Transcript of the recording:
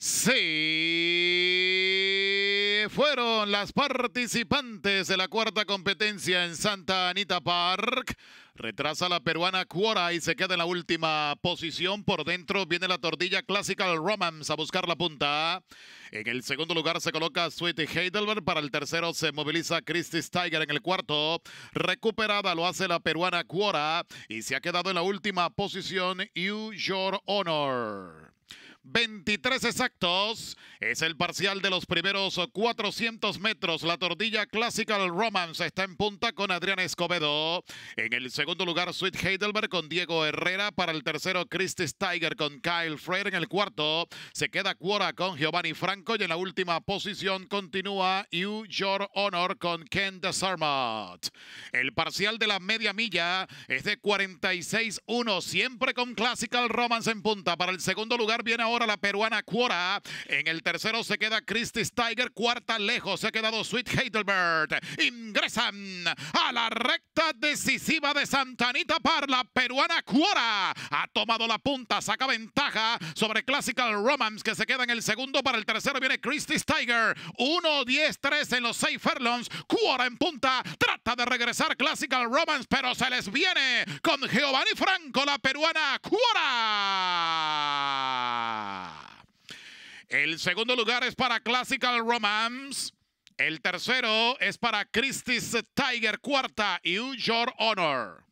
Sí, fueron las participantes de la cuarta competencia en Santa Anita Park. Retrasa la peruana Cuora y se queda en la última posición. Por dentro viene la tortilla Classical Romance a buscar la punta. En el segundo lugar se coloca Sweet Heidelberg. Para el tercero se moviliza Christy Steiger en el cuarto. Recuperada lo hace la peruana Cuora y se ha quedado en la última posición You Your Honor. 23 exactos. Es el parcial de los primeros 400 metros. La tortilla Classical Romance está en punta con Adrián Escobedo. En el segundo lugar, Sweet Heidelberg con Diego Herrera. Para el tercero, Christy Tiger con Kyle Freire. En el cuarto, se queda Cuora con Giovanni Franco. Y en la última posición continúa You Your Honor con Ken Desarmot. El parcial de la media milla es de 46-1. Siempre con Classical Romance en punta. Para el segundo lugar viene ahora ahora la peruana Cuora. En el tercero se queda Christie Tiger. Cuarta lejos se ha quedado Sweet Heidelberg. Ingresan a la recta decisiva de Santanita para la peruana Cuora. Ha tomado la punta, saca ventaja sobre Classical Romance que se queda en el segundo. Para el tercero viene Christie Tiger. 1-10-3 en los seis furlongs. Cuora en punta. Trata de regresar Classical Romance, pero se les viene con Giovanni Franco, la peruana Cuora. El segundo lugar es para Classical Romance. El tercero es para Christie's Tiger, cuarta y Your Honor.